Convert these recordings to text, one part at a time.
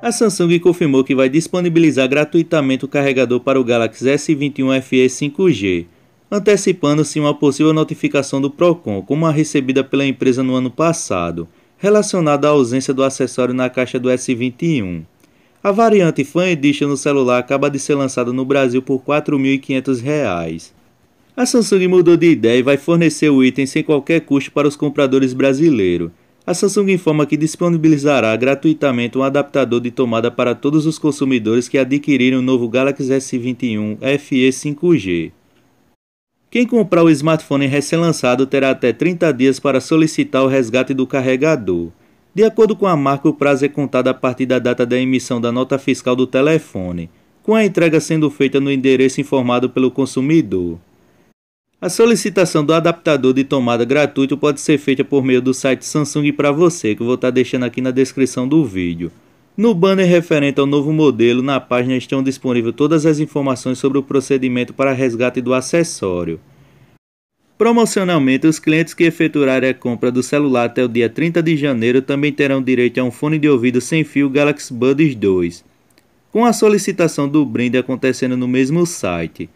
A Samsung confirmou que vai disponibilizar gratuitamente o carregador para o Galaxy S21 FE 5G, antecipando-se uma possível notificação do Procon, como a recebida pela empresa no ano passado, relacionada à ausência do acessório na caixa do S21. A variante Fan Edition no celular acaba de ser lançada no Brasil por R$ 4.500. A Samsung mudou de ideia e vai fornecer o item sem qualquer custo para os compradores brasileiros. A Samsung informa que disponibilizará gratuitamente um adaptador de tomada para todos os consumidores que adquirirem o novo Galaxy S21 FE 5G. Quem comprar o smartphone recém-lançado terá até 30 dias para solicitar o resgate do carregador. De acordo com a marca, o prazo é contado a partir da data da emissão da nota fiscal do telefone, com a entrega sendo feita no endereço informado pelo consumidor. A solicitação do adaptador de tomada gratuito pode ser feita por meio do site Samsung para você, que eu vou estar tá deixando aqui na descrição do vídeo. No banner referente ao novo modelo, na página estão disponíveis todas as informações sobre o procedimento para resgate do acessório. Promocionalmente, os clientes que efetuarem a compra do celular até o dia 30 de janeiro também terão direito a um fone de ouvido sem fio Galaxy Buds 2, com a solicitação do brinde acontecendo no mesmo site.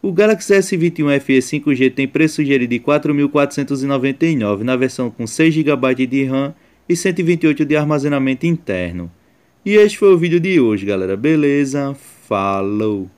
O Galaxy S21 FE 5G tem preço sugerido de R$ 4.499 na versão com 6 GB de RAM e 128 de armazenamento interno. E este foi o vídeo de hoje, galera. Beleza? Falou!